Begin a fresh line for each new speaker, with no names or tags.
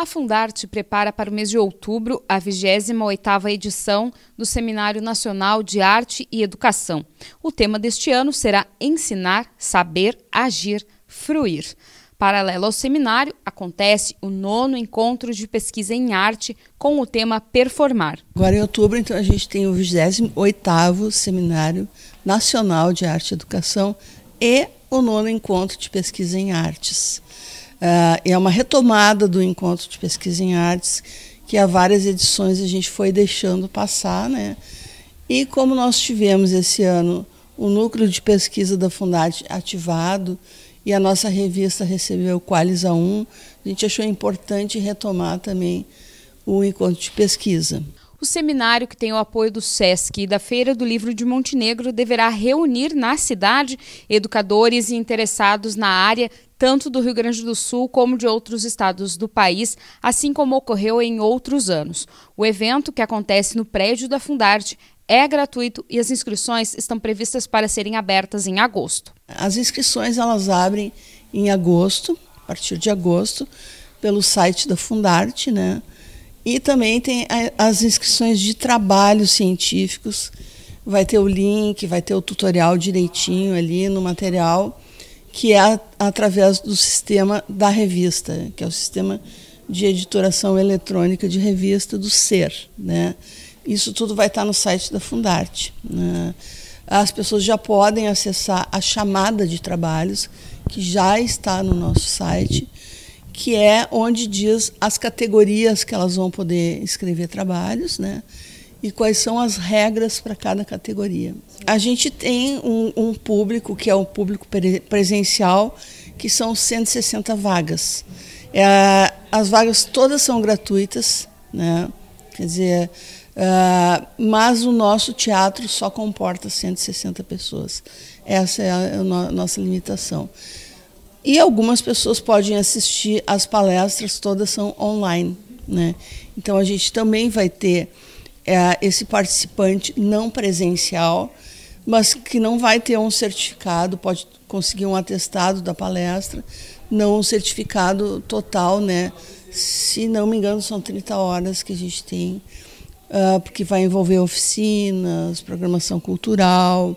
A Fundarte prepara para o mês de outubro a 28ª edição do Seminário Nacional de Arte e Educação. O tema deste ano será Ensinar, Saber, Agir, Fruir. Paralelo ao seminário, acontece o nono encontro de pesquisa em arte com o tema Performar.
Agora em outubro, então, a gente tem o 28º Seminário Nacional de Arte e Educação e o nono encontro de pesquisa em artes. Ah, é uma retomada do encontro de pesquisa em artes, que há várias edições a gente foi deixando passar. Né? E como nós tivemos esse ano o núcleo de pesquisa da Fundade ativado e a nossa revista recebeu Qualis A1, a gente achou importante retomar também o encontro de pesquisa.
O seminário, que tem o apoio do SESC e da Feira do Livro de Montenegro, deverá reunir na cidade educadores e interessados na área tanto do Rio Grande do Sul como de outros estados do país, assim como ocorreu em outros anos. O evento, que acontece no prédio da Fundarte, é gratuito e as inscrições estão previstas para serem abertas em agosto.
As inscrições elas abrem em agosto, a partir de agosto, pelo site da Fundarte, né? E também tem as inscrições de trabalhos científicos. Vai ter o link, vai ter o tutorial direitinho ali no material que é a, através do sistema da revista, que é o sistema de editoração eletrônica de revista do SER. Né? Isso tudo vai estar no site da Fundarte. Né? As pessoas já podem acessar a chamada de trabalhos, que já está no nosso site, que é onde diz as categorias que elas vão poder escrever trabalhos, né? e quais são as regras para cada categoria. A gente tem um, um, público, que é um público presencial, que são 160 vagas. É, as vagas todas são gratuitas, né? quer dizer, é, mas o nosso teatro só comporta 160 pessoas. Essa é a, a é nossa limitação. E algumas pessoas podem assistir às palestras, todas são online. Né? Então a gente também vai ter é, esse participante não presencial, mas que não vai ter um certificado, pode conseguir um atestado da palestra, não um certificado total, né? Se não me engano, são 30 horas que a gente tem, uh, porque vai envolver oficinas, programação cultural.